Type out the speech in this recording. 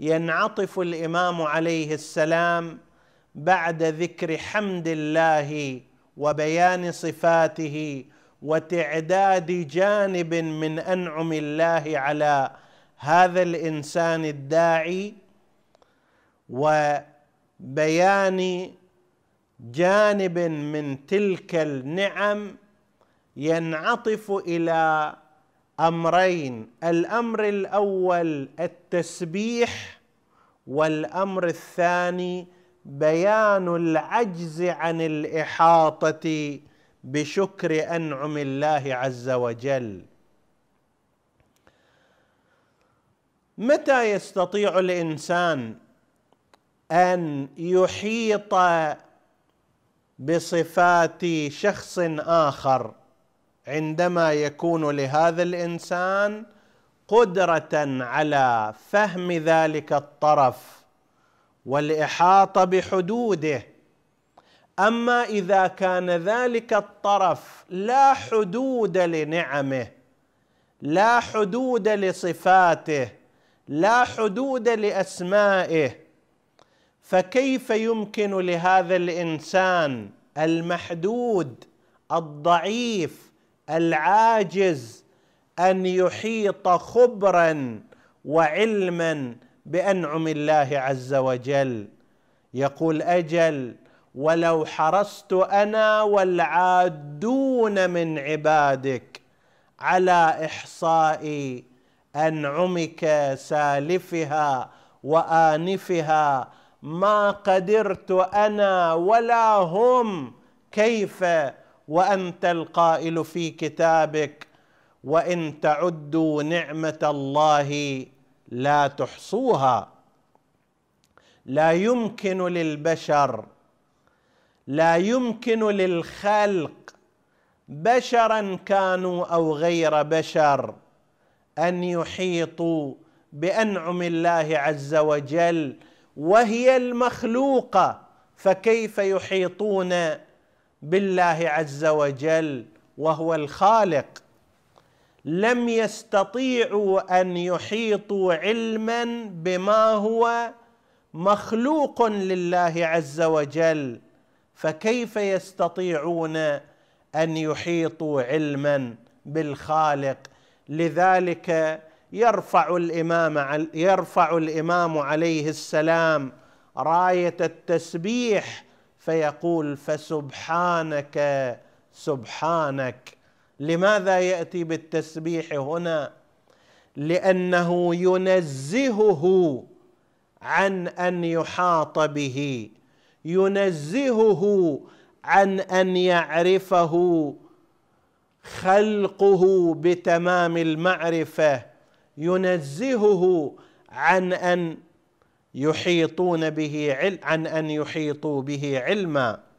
ينعطف الامام عليه السلام بعد ذكر حمد الله وبيان صفاته وتعداد جانب من انعم الله على هذا الانسان الداعي وبيان جانب من تلك النعم ينعطف الى امرين الامر الاول التسبيح والامر الثاني بيان العجز عن الاحاطه بشكر انعم الله عز وجل متى يستطيع الانسان ان يحيط بصفات شخص اخر عندما يكون لهذا الانسان قدره على فهم ذلك الطرف والاحاطه بحدوده اما اذا كان ذلك الطرف لا حدود لنعمه لا حدود لصفاته لا حدود لاسمائه فكيف يمكن لهذا الانسان المحدود الضعيف العاجز ان يحيط خبرا وعلما بانعم الله عز وجل يقول اجل ولو حرصت انا والعادون من عبادك على احصاء انعمك سالفها وانفها ما قدرت انا ولا هم كيف وانت القائل في كتابك وان تعدوا نعمه الله لا تحصوها لا يمكن للبشر لا يمكن للخلق بشرا كانوا او غير بشر ان يحيطوا بانعم الله عز وجل وهي المخلوقه فكيف يحيطون بالله عز وجل وهو الخالق لم يستطيعوا ان يحيطوا علما بما هو مخلوق لله عز وجل فكيف يستطيعون ان يحيطوا علما بالخالق لذلك يرفع الامام يرفع الامام عليه السلام رايه التسبيح فيقول فسبحانك سبحانك لماذا ياتي بالتسبيح هنا لانه ينزهه عن ان يحاط به ينزهه عن ان يعرفه خلقه بتمام المعرفه ينزهه عن ان يحيطون به عل عن ان يحيطوا به علما